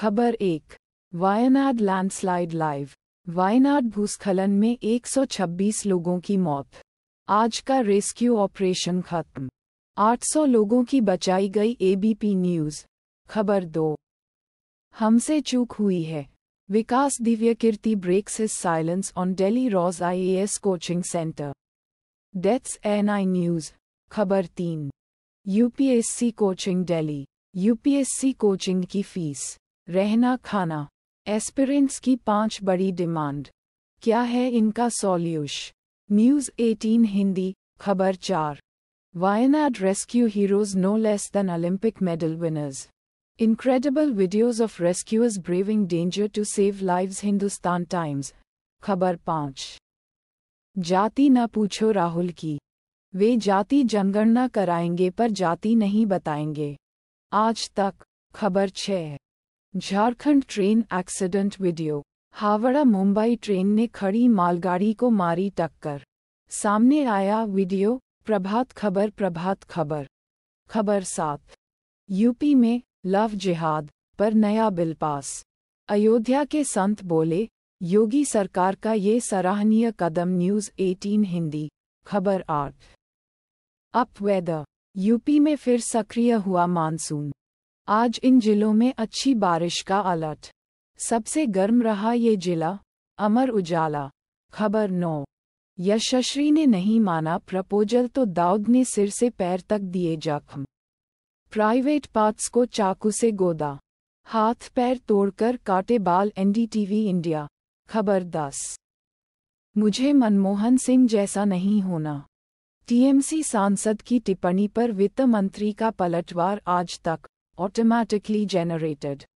खबर एक Wayanad landslide live Wayanad भूस्खलन में 126 लोगों की मौत आज का रेस्क्यू ऑपरेशन खत्म 800 लोगों की बचाई गई एबीपी न्यूज खबर दो हमसे चूक हुई है Vikas Divyakirti breaks his silence on Delhi Rau's IAS coaching centre deaths ANI news खबर तीन UPSC coaching Delhi UPSC coaching की फीस रहना खाना एस्पिरेंट्स की पांच बड़ी डिमांड क्या है इनका सॉल्यूश न्यूज 18 हिंदी खबर चार Wayanad rescue heroes no less than Olympic medal winners incredible videos of rescuers braving danger to save live Hindustan Times खबर पांच जाति न पूछो राहुल की वे जाति जनगणना कराएंगे पर जाति नहीं बताएंगे आज तक खबर छह Jharkhand train accident video Howrah Mumbai train ने खड़ी मालगाड़ी को मारी टक्कर सामने आया वीडियो प्रभात खबर प्रभात खबर खबर सात यूपी में लव जिहाद पर नया बिल पास अयोध्या के संत बोले योगी सरकार का ये सराहनीय कदम न्यूज़ 18 हिंदी खबर आठ अप वेदर यूपी में फिर सक्रिय हुआ मानसून आज इन जिलों में अच्छी बारिश का अलर्ट सबसे गर्म रहा ये जिला अमर उजाला खबर नौ यशश्री ने नहीं माना प्रपोजल तो दाऊद ने सिर से पैर तक दिए जख्म प्राइवेट पार्ट्स को चाकू से गोदा हाथ पैर तोड़कर काटे बाल एनडीटीवी इंडिया खबर दस मुझे मनमोहन सिंह जैसा नहीं होना टीएमसी सांसद की टिप्पणी पर वित्त मंत्री का पलटवार आज तक automatically generated.